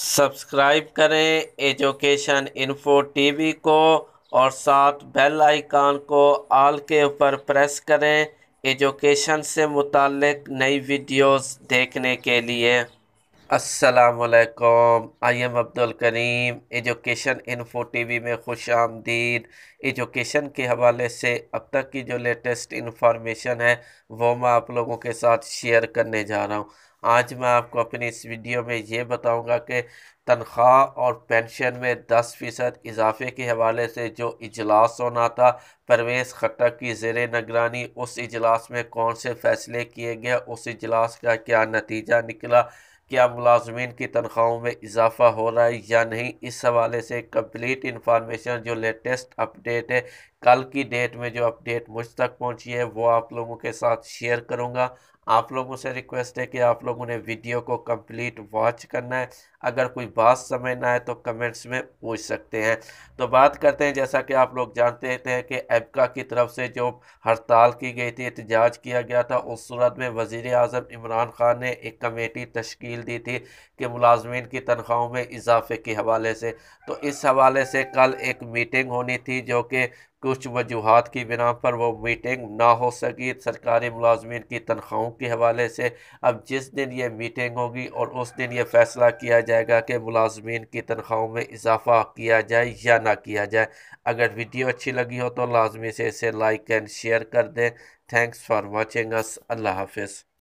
subscribe करें education info TV को और साथ बेल आइकान को आल के ऊपर प्रेस करें एजुकेशन से मुतल नई वीडियोस देखने के लिए असलकम I am Abdul Karim education info V में खुश आमदीद एजुकेशन के हवाले से अब तक की जो लेटेस्ट इन्फॉर्मेशन है वो मैं आप लोगों के साथ शेयर करने जा रहा हूँ आज मैं आपको अपनी इस वीडियो में ये बताऊँगा कि तनख्वाह और पेंशन में दस फ़ीसद इजाफे के हवाले से जो इजलास होना था परवेज़ खट्टक की जेर निगरानी उस इजलास में कौन से फ़ैसले किए गए उस इजलास का क्या नतीजा निकला क्या मुलाजमीन की तनख्वाहों में इजाफा हो रहा है या नहीं इस हवाले से कम्प्लीट इन्फॉर्मेशन जो लेटेस्ट अपडेट है कल की डेट में जो अपडेट मुझ तक पहुंची है वो आप लोगों के साथ शेयर करूंगा आप लोगों से रिक्वेस्ट है कि आप लोगों ने वीडियो को कंप्लीट वॉच करना है अगर कोई बात समझना है तो कमेंट्स में पूछ सकते हैं तो बात करते हैं जैसा कि आप लोग जानते रहते हैं कि एबका की तरफ से जो हड़ताल की गई थी एहतजाज किया गया था उस सूरत में वज़ी अजम इमरान खान ने एक कमेटी तश्कील दी थी कि मुलाजमीन की तनख्वाहों में इजाफे के हवाले से तो इस हवाले से कल एक मीटिंग होनी थी जो कि कुछ वजूहत की बिना पर वो मीटिंग ना हो सकी सरकारी मुलाजमन की तनख्वाहों के हवाले से अब जिस दिन ये मीटिंग होगी और उस दिन ये फैसला किया जाएगा कि मुलाजमीन की तनख्वाहों में इजाफा किया जाए या ना किया जाए अगर वीडियो अच्छी लगी हो तो लाजमी से इसे लाइक एंड शेयर कर दें थैंक्स फॉर वॉचिंग अस अल्लाह हाफिज़